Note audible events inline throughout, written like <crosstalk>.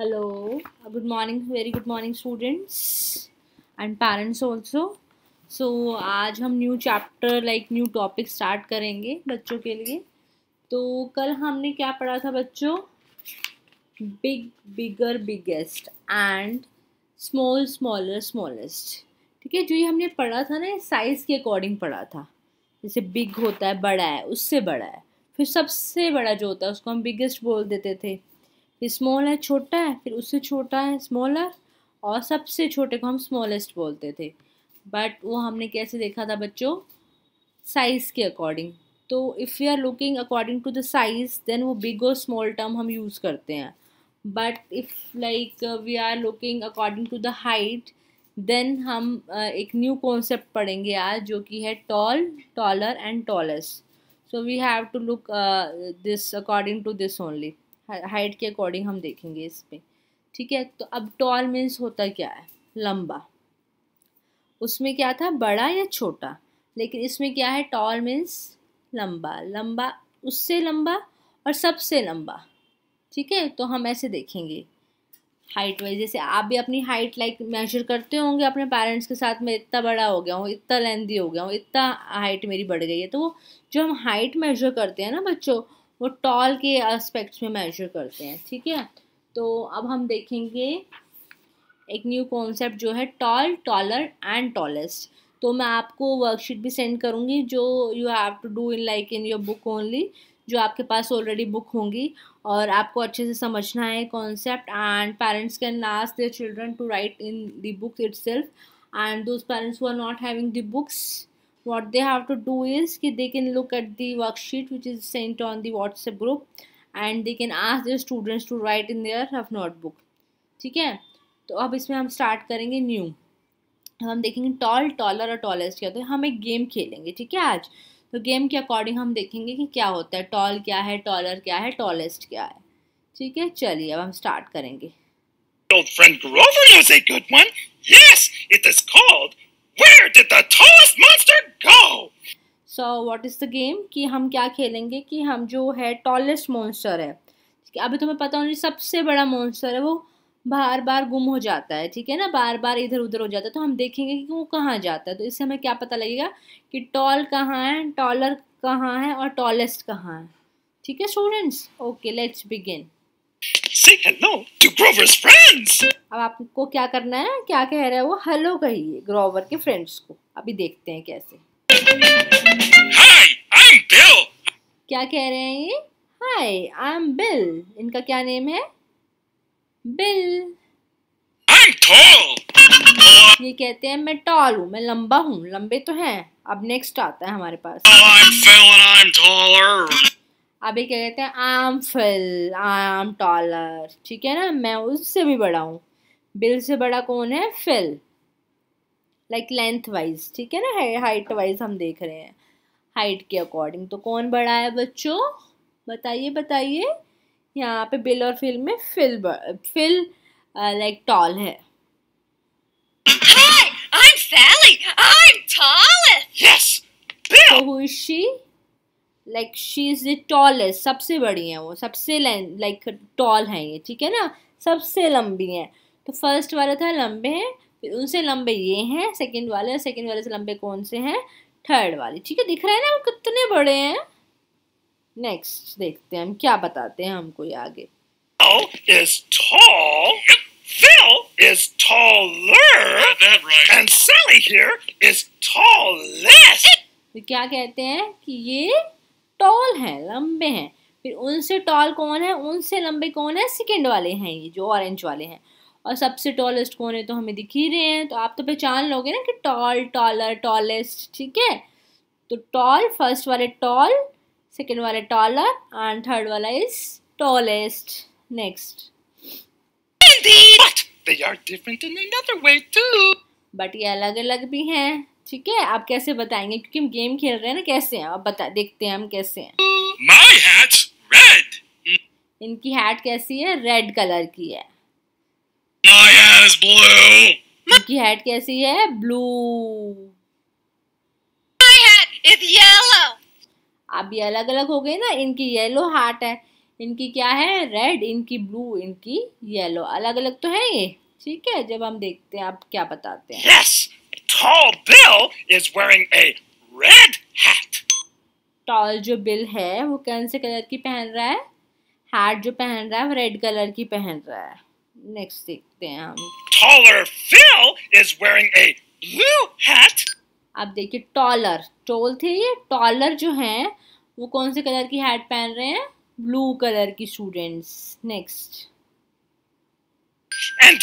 Hello good morning very good morning students and parents also so आज हम new chapter like new topic start करेंगे बच्चों के लिए तो कल हमने क्या पढ़ा था बच्चों big bigger biggest and small smaller smallest ठीक है जो ये हमने पढ़ा था ना साइज़ के अकॉर्डिंग पढ़ा था जैसे बिग होता है बड़ा है उससे बड़ा है फिर सबसे बड़ा जो होता है उसको हम बिगेस्ट बोल देते थे फिर स्मॉल है छोटा है फिर उससे छोटा है स्मॉलर और सबसे छोटे को हम स्मॉलेस्ट बोलते थे बट वो हमने कैसे देखा था बच्चों साइज़ के अकॉर्डिंग तो if you are looking according to the size then वो बिग और स्मॉल टर्म हम यूज़ करते हैं but if like we are looking according to the height then हम uh, एक न्यू कॉन्सेप्ट पढ़ेंगे आज जो कि है tall taller and tallest so we have to look this according to this only height के अकॉर्डिंग हम देखेंगे इस पर ठीक है तो अब टॉल मीन्स होता क्या है लंबा उसमें क्या था बड़ा या छोटा लेकिन इसमें क्या है टॉल मीन्स लंबा लंबा उससे लंबा और सबसे लंबा ठीक है तो हम ऐसे देखेंगे हाइट वाइज जैसे आप भी अपनी हाइट लाइक मेजर करते होंगे अपने पेरेंट्स के साथ मैं इतना बड़ा हो गया हूँ इतना लेंदी हो गया हूँ इतना हाइट मेरी बढ़ गई है तो वो जो हम हाइट मेजर करते हैं ना बच्चों वो टॉल के एस्पेक्ट्स में मेजर करते हैं ठीक है तो अब हम देखेंगे एक न्यू कॉन्सेप्ट जो है टॉल टॉलर एंड टॉलेस्ट तो मैं आपको वर्कशीट भी सेंड करूँगी जो you have to do in like in your book only जो आपके पास ऑलरेडी बुक होंगी और आपको अच्छे से समझना है concept and parents can ask their children to write in the book itself and those parents who are not having the books what they have to do is ki they can look at the worksheet which is sent on the whatsapp group and they can ask their students to write in their rough notebook theek hai to ab isme hum start karenge new हम देखेंगे tall taller और tallest क्या होता है हम एक game खेलेंगे ठीक है आज तो गेम के अकॉर्डिंग हम देखेंगे कि क्या होता है टॉल क्या है टॉलर क्या है टॉलेस्ट क्या है ठीक है चलिए अब हम स्टार्ट करेंगे Old friend Grover knows a good one. Yes, it is called Where Did so what is the game कि हम क्या खेलेंगे कि हम जो है टॉलेस्ट मॉन्स्टर है ठीक है अभी तुम्हें पता होना सबसे बड़ा मॉन्स्टर है वो बार बार गुम हो जाता है ठीक है ना बार बार इधर उधर हो जाता है तो हम देखेंगे कि वो कहाँ जाता है तो इससे हमें क्या पता लगेगा कि टॉल कहाँ है टॉलर कहाँ है और टॉलेस्ट कहाँ है ठीक है स्टूडेंट्स ओके लेट्स बिगिन अब आपको क्या करना है क्या कह रहा है वो हेलो कहिए ग्रोवर के फ्रेंड्स को अभी देखते हैं कैसे क्या कह रहे हैं ये हाय आई एम बिल इनका क्या नेम है बिल ये कहते हैं मैं टॉल हूँ मैं लंबा हूँ लंबे तो हैं अब नेक्स्ट आता है हमारे पास oh, अब ये अभी क्या कहते हैं एम फिल एम टॉलर ठीक है ना मैं उससे भी बड़ा हूँ बिल से बड़ा कौन है फिल लाइक लेंथ वाइज ठीक है ना हाइट वाइज हम देख रहे हैं हाइट के अकॉर्डिंग तो कौन बड़ा है बच्चों बताइए बताइए यहाँ पे बिल और फिल में फिल फिल लाइक टॉल है like she is the tallest सबसे बड़ी हैं वो सबसे लाइक टॉल हैं ये ठीक है ना सबसे लंबी हैं तो फर्स्ट वाला था लंबे हैं फिर उनसे लंबे ये हैं सेकंड वाले और सेकंड वाले से लंबे कौन से हैं थर्ड वाले ठीक है दिख रहे हैं ना वो कितने बड़े हैं नेक्स्ट देखते हैं हम क्या बताते हैं हमको ये आगे is tall. Phil is taller. That right. And Sally here is tallest. तो क्या कहते हैं कि ये टॉल हैं लंबे हैं फिर उनसे टॉल कौन है उनसे लंबे कौन है सेकेंड वाले हैं ये जो ऑरेंज वाले हैं और सबसे टॉलेस्ट कौन है तो हमें दिख ही रहे हैं तो आप तो पहचान लोगे ना कि टॉल टॉलर टॉलेस्ट ठीक है तो टॉल फर्स्ट वाले टॉल सेकेंड वाले टॉलर एंड थर्ड वाला इज टॉलेस्ट नेक्स्ट बट ये अलग अलग भी हैं ठीक है आप कैसे बताएंगे क्योंकि हम गेम खेल रहे हैं ना कैसे हैं आप बता देखते हैं हम कैसे हैं My hat's red. इनकी हैट कैसी है रेड कलर की है My head is blue. उनकी hat कैसी है Blue. My hat is yellow. अब ये अलग अलग हो गए ना इनकी येलो हार्ट है इनकी क्या है रेड इनकी ब्लू इनकी येलो अलग अलग तो है ये ठीक है जब हम देखते हैं आप क्या बताते हैं yes, tall Bill is wearing a red hat. Tall जो बिल है वो कौन से कलर की पहन रहा है हैट जो पहन रहा है वो रेड कलर की पहन रहा है Next देखते हैं हम Taller Phil is wearing a blue hat. आप देखिए टॉलर टोल थे ये टॉलर जो हैं वो कौन से कलर की हैट पहन रहे हैं ब्लू कलर की students next and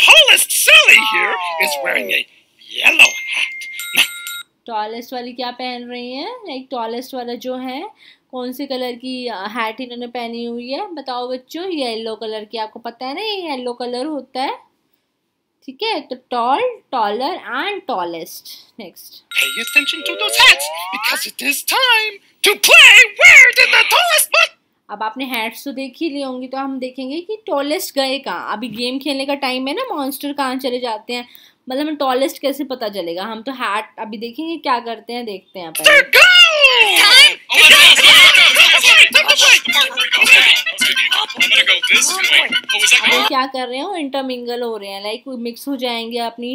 tallest Sally here is wearing a tallest वाली क्या पहन रही हैं लाइक टॉलेस्ट वाला जो है कौन से कलर की हैट इन्होंने पहनी हुई है बताओ बच्चों येलो कलर की आपको पता है ना ये येलो कलर होता है ठीक है तो tall taller and tallest next pay attention to those hats because it is time to play where did the tallest अब आपने हैट्स तो देख ही लिए होंगे तो हम देखेंगे कि टॉलेस्ट गए कहाँ अभी गेम खेलने का टाइम है ना मॉन्स्टर कहाँ चले जाते हैं मतलब हमें टॉलेस्ट कैसे पता चलेगा हम तो हैट अभी देखेंगे क्या करते हैं देखते हैं अपन क्या कर रहे हैं वो इंटरमिंगल हो रहे हैं लाइक मिक्स हो जाएंगे अपनी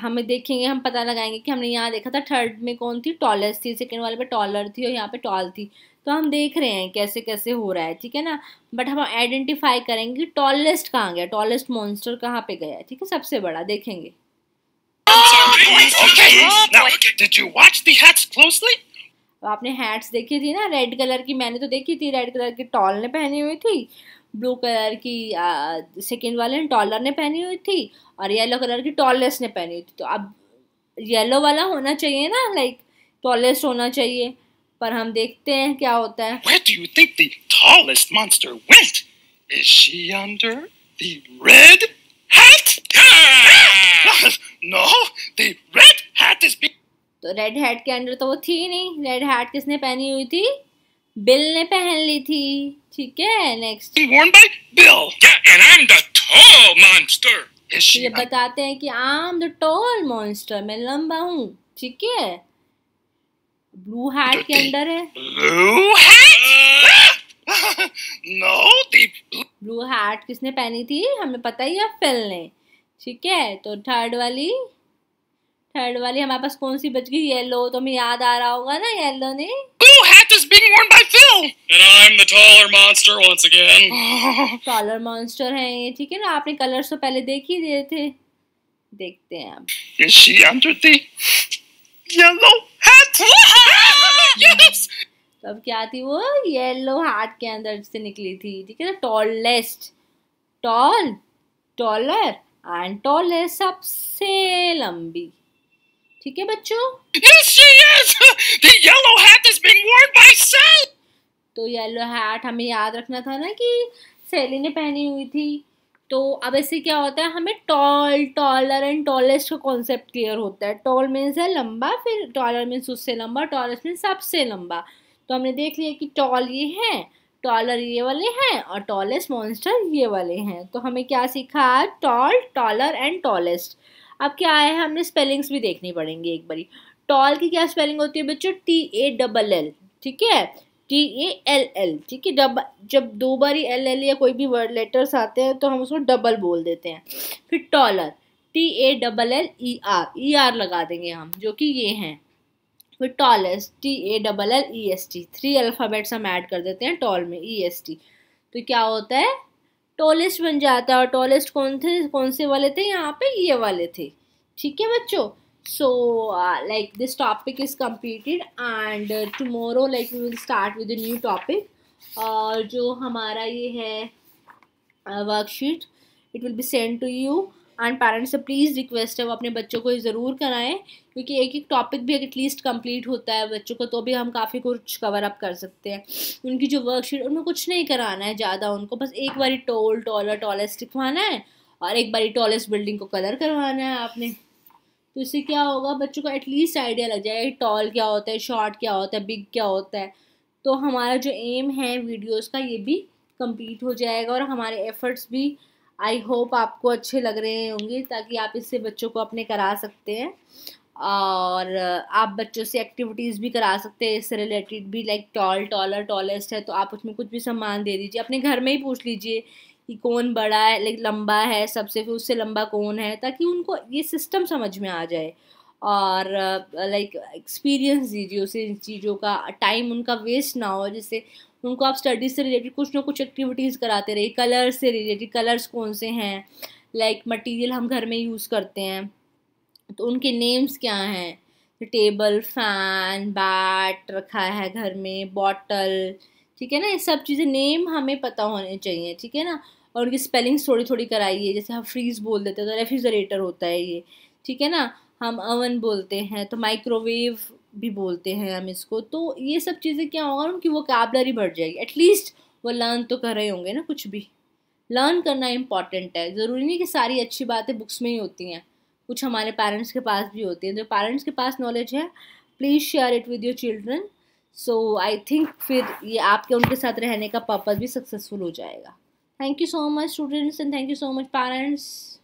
हमें देखेंगे हम पता लगाएंगे कि हमने यहाँ देखा था थर्ड में कौन थी टॉलेस्ट थी सेकेंड वाले पे टॉलर थी और यहाँ पे टॉल थी तो हम देख रहे हैं कैसे कैसे हो रहा है ठीक है ना बट हम आइडेंटिफाई करेंगे कि टॉलेस्ट कहाँ गया टॉलेस्ट मॉन्स्टर कहाँ पे गया ठीक है सबसे बड़ा देखेंगे आपने हैट्स देखी थी ना रेड कलर की मैंने तो देखी थी रेड कलर की टॉल ने पहनी हुई थी ब्लू कलर की सेकेंड वाले ने टॉलर ने पहनी हुई थी और येलो कलर की टॉलेस्ट ने पहनी हुई थी तो अब येलो वाला होना चाहिए ना लाइक टॉलेस्ट होना चाहिए पर हम देखते हैं क्या होता है Where do you think the tallest monster went? Is she under the red hat? <laughs> no, the red hat is be- तो रेड हैट के अंदर तो वो थी नहीं रेड हैट किसने पहनी हुई थी बिल ने पहन ली थी ठीक है नेक्स्ट बाई बिल एंड बताते हैं कि I am the tall monster मैं लंबा हूँ ठीक है ब्लू हैट के अंदर है blue hat no blue hat किसने पहनी थी हमें पता ही है फिल ने ठीक है तो थर्ड वाली थर्ड वाली हमारे पास कौन सी बच गई येलो तो हमें याद आ रहा होगा ना येलो ने टॉलर मॉन्स्टर है ये ठीक है ना आपने कलर्स तो पहले देख ही दिए थे देखते हैं अब येलो हार्ट यस तब क्या थी वो येलो हार्ट के अंदर से निकली थी ठीक है ना tallest tall taller and tallest सबसे लंबी ठीक है बच्चों yes yes the yellow hat is being being by Sal तो येलो हैट हमें याद रखना था ना कि सेली ने पहनी हुई थी तो अब ऐसे क्या होता है हमें टॉल टॉलर एंड टॉलेस्ट का कॉन्सेप्ट क्लियर होता है टॉल मीन्स है लंबा फिर टॉलर मीन्स उससे लंबा टॉलेस्ट मीन्स सबसे लंबा तो हमने देख लिया कि टॉल ये है टॉलर ये वाले हैं और टॉलेस्ट मॉन्स्टर ये वाले हैं तो हमें क्या सीखा टॉल टॉलर एंड टॉलेस्ट अब क्या आया है हमने स्पेलिंग्स भी देखनी पड़ेंगी एक बारी टॉल की क्या स्पेलिंग होती है बच्चों टी ए डबल एल ठीक है टी ए एल एल ठीक है डब जब दो बार ही एल एल या कोई भी वर्ड लेटर्स आते हैं तो हम उसको डबल बोल देते हैं फिर taller T A double L E R E R लगा देंगे हम जो कि ये हैं फिर tallest T A double L E S T three alphabets हम ऐड कर देते हैं टॉल में ई एस टी तो क्या होता है टॉलेस्ट बन जाता है और टॉलेस्ट कौन थे कौन से वाले थे यहाँ पे ये वाले थे ठीक है बच्चों so uh, like this topic is completed and uh, tomorrow like we will start with a new topic और uh, जो हमारा ये है worksheet it will be send to you and parents से प्लीज़ रिक्वेस्ट है वो अपने बच्चों को ज़रूर कराएं क्योंकि एक एक टॉपिक भी एटलीस्ट कंप्लीट होता है बच्चों को तो भी हम काफ़ी कुछ कवर अप कर सकते हैं उनकी जो वर्कशीट उनमें कुछ नहीं कराना है ज़्यादा उनको बस एक बारी टोल टॉलर टॉलेस्ट लिखवाना है और एक बारी टॉलेस्ट बिल्डिंग को कलर करवाना है आपने तो इससे क्या होगा बच्चों को एटलीस्ट आइडिया लग जाएगा टॉल क्या होता है शॉर्ट क्या होता है बिग क्या होता है तो हमारा जो एम है वीडियोस का ये भी कंप्लीट हो जाएगा और हमारे एफ़र्ट्स भी आई होप आपको अच्छे लग रहे होंगे ताकि आप इससे बच्चों को अपने करा सकते हैं और आप बच्चों से एक्टिविटीज़ भी करा सकते हैं इससे रिलेटेड भी लाइक टॉल टॉलर टॉलेस्ट है तो आप उसमें कुछ भी सामान दे दीजिए अपने घर में ही पूछ लीजिए कि कौन बड़ा है लाइक लंबा है सबसे फिर उससे लंबा कौन है ताकि उनको ये सिस्टम समझ में आ जाए और लाइक uh, एक्सपीरियंस दीजिए उसे इन चीज़ों का टाइम उनका वेस्ट ना हो जैसे उनको आप स्टडीज़ से रिलेटेड कुछ ना कुछ एक्टिविटीज़ कराते रहिए कलर से रिलेटेड कलर्स कौन से हैं लाइक मटेरियल हम घर में यूज़ करते हैं तो उनके नेम्स क्या हैं टेबल फैन बैट रखा है घर में बॉटल ठीक है ना ये सब चीज़ें नेम हमें पता होने चाहिए ठीक है ना और उनकी स्पेलिंग्स थोड़ी थोड़ी कराइए जैसे हम फ्रीज बोल देते हैं तो रेफ्रिजरेटर होता है ये ठीक है ना हम अवन बोलते हैं तो माइक्रोवेव भी बोलते हैं हम इसको तो ये सब चीज़ें क्या होगा उनकी वो कैबलरी बढ़ जाएगी एटलीस्ट वो लर्न तो कर रहे होंगे ना कुछ भी लर्न करना इम्पॉर्टेंट है ज़रूरी नहीं कि सारी अच्छी बातें बुक्स में ही होती हैं कुछ हमारे पेरेंट्स के पास भी होती हैं जो पेरेंट्स के पास नॉलेज है please share it with your children so I think फिर ये आपके उनके साथ रहने का पर्पज़ भी सक्सेसफुल हो जाएगा Thank you so much students and thank you so much parents.